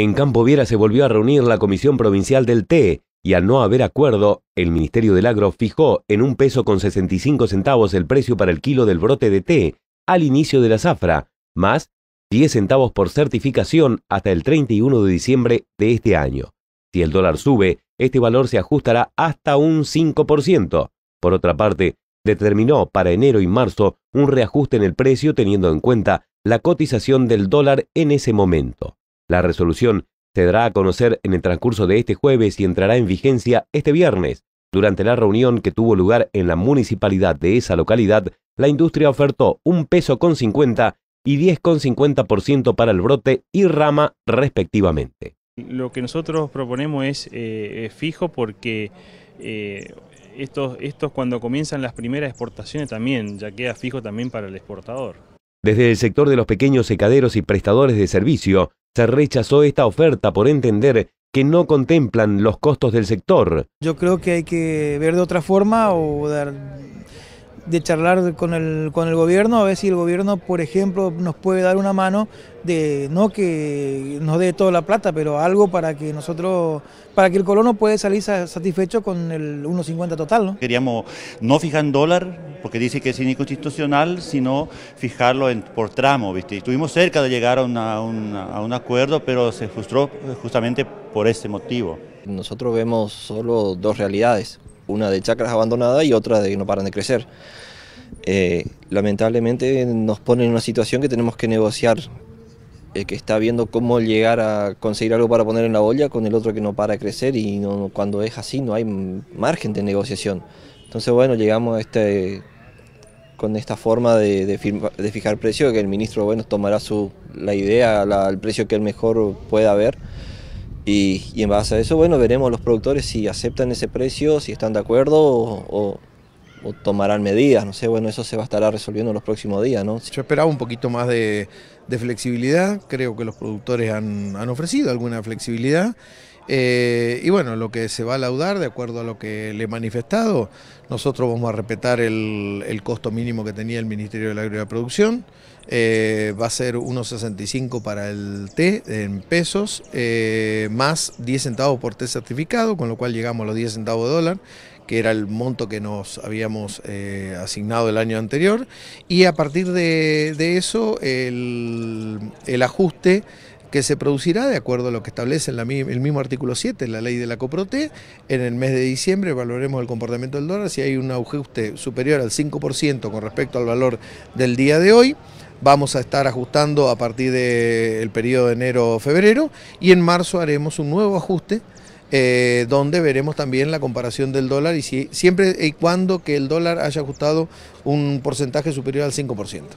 En Campo Viera se volvió a reunir la Comisión Provincial del T, y al no haber acuerdo, el Ministerio del Agro fijó en un peso con 65 centavos el precio para el kilo del brote de té al inicio de la zafra, más 10 centavos por certificación hasta el 31 de diciembre de este año. Si el dólar sube, este valor se ajustará hasta un 5%. Por otra parte, determinó para enero y marzo un reajuste en el precio teniendo en cuenta la cotización del dólar en ese momento. La resolución se dará a conocer en el transcurso de este jueves y entrará en vigencia este viernes. Durante la reunión que tuvo lugar en la municipalidad de esa localidad, la industria ofertó un peso con 50 y 10,50% para el brote y rama respectivamente. Lo que nosotros proponemos es eh, fijo porque eh, estos, estos cuando comienzan las primeras exportaciones también ya queda fijo también para el exportador. Desde el sector de los pequeños secaderos y prestadores de servicio, se rechazó esta oferta por entender que no contemplan los costos del sector. Yo creo que hay que ver de otra forma o dar de charlar con el, con el gobierno, a ver si el gobierno, por ejemplo, nos puede dar una mano de, no que nos dé toda la plata, pero algo para que nosotros, para que el colono puede salir satisfecho con el 1.50 total. ¿no? Queríamos no fijar en dólar, porque dice que es inconstitucional, sino fijarlo en, por tramo, ¿viste? estuvimos cerca de llegar a, a un acuerdo, pero se frustró eh, justamente por ese motivo. Nosotros vemos solo dos realidades, una de chacras abandonadas y otra de que no paran de crecer. Eh, lamentablemente nos pone en una situación que tenemos que negociar el eh, que está viendo cómo llegar a conseguir algo para poner en la olla con el otro que no para de crecer y cuando es así no hay margen de negociación. Entonces bueno, llegamos este con esta forma de, de, fijar precio, que el ministro bueno tomará la idea, al precio que el mejor pueda ver... Y, en base a eso, bueno, veremos los productores si aceptan ese precio, si están de acuerdo o, tomarán medidas. No sé, bueno, eso se va a estar resolviendo en los próximos días, ¿no? Yo esperaba un poquito más de, flexibilidad. Creo que los productores han, han ofrecido alguna flexibilidad eh, y bueno, lo que se va a laudar, de acuerdo a lo que le he manifestado, nosotros vamos a respetar el, costo mínimo que tenía el Ministerio de Agricultura y Producción. Eh, va a ser 1,65 para el té en pesos, eh, más 10 centavos por té certificado, con lo cual llegamos a los 10 centavos de dólar, que era el monto que nos habíamos asignado el año anterior. Y a partir de, eso, el, el ajuste que se producirá de acuerdo a lo que establece el mismo artículo 7 de la ley de la coprote. En el mes de diciembre evaluaremos el comportamiento del dólar. Si hay un ajuste superior al 5% con respecto al valor del día de hoy, vamos a estar ajustando a partir del periodo de enero-febrero y en marzo haremos un nuevo ajuste eh, donde veremos también la comparación del dólar y si, siempre y cuando que el dólar haya ajustado un porcentaje superior al 5%.